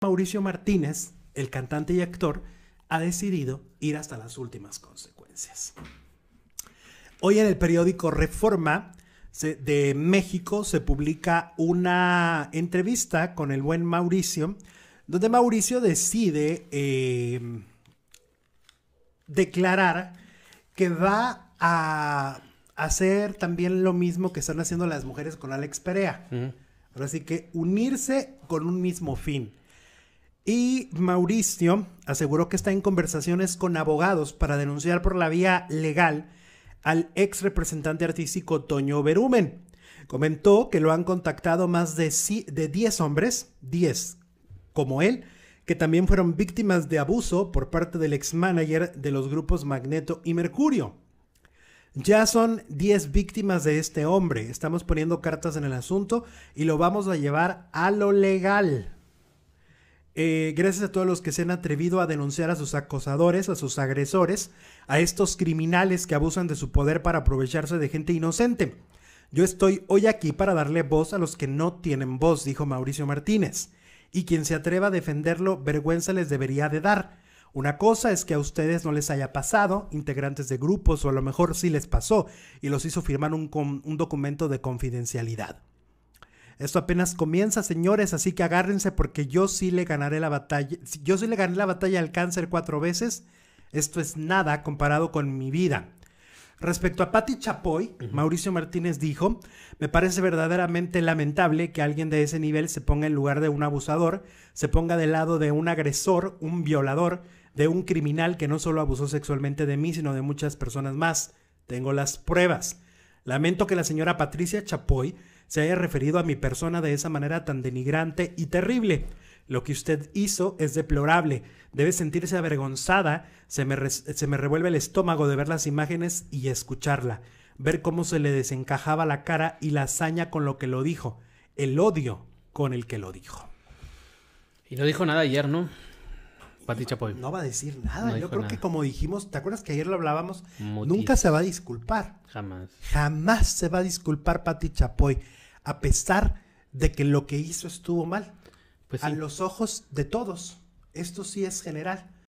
Mauricio Martínez, el cantante y actor, ha decidido ir hasta las últimas consecuencias. Hoy en el periódico Reforma de México se publica una entrevista con el buen Mauricio, donde Mauricio decide eh, declarar que va a hacer también lo mismo que están haciendo las mujeres con Alex Perea. Así que unirse con un mismo fin. Y Mauricio aseguró que está en conversaciones con abogados para denunciar por la vía legal al ex representante artístico Toño Berumen. Comentó que lo han contactado más de, de 10 hombres, 10 como él, que también fueron víctimas de abuso por parte del ex manager de los grupos Magneto y Mercurio. Ya son 10 víctimas de este hombre. Estamos poniendo cartas en el asunto y lo vamos a llevar a lo legal. Eh, gracias a todos los que se han atrevido a denunciar a sus acosadores, a sus agresores, a estos criminales que abusan de su poder para aprovecharse de gente inocente. Yo estoy hoy aquí para darle voz a los que no tienen voz, dijo Mauricio Martínez. Y quien se atreva a defenderlo, vergüenza les debería de dar. Una cosa es que a ustedes no les haya pasado, integrantes de grupos, o a lo mejor sí les pasó, y los hizo firmar un documento de confidencialidad. Esto apenas comienza, señores, así que agárrense porque yo sí le ganaré la batalla. Yo sí le gané la batalla al cáncer cuatro veces. Esto es nada comparado con mi vida. Respecto a Patti Chapoy, Mauricio Martínez dijo, me parece verdaderamente lamentable que alguien de ese nivel se ponga en lugar de un abusador, se ponga del lado de un agresor, un violador, de un criminal que no solo abusó sexualmente de mí, sino de muchas personas más. Tengo las pruebas. Lamento que la señora Patricia Chapoy se haya referido a mi persona de esa manera tan denigrante y terrible. Lo que usted hizo es deplorable. Debe sentirse avergonzada. Se me, se me revuelve el estómago de ver las imágenes y escucharla. Ver cómo se le desencajaba la cara y la hazaña con lo que lo dijo. El odio con el que lo dijo. Y no dijo nada ayer, ¿no? No va a decir nada. Yo creo que como dijimos, ¿te acuerdas que ayer lo hablábamos? Nunca se va a disculpar. Jamás. Jamás se va a disculpar Pati Chapoy, a pesar de que lo que hizo estuvo mal. Pues a los ojos de todos. Esto sí es general.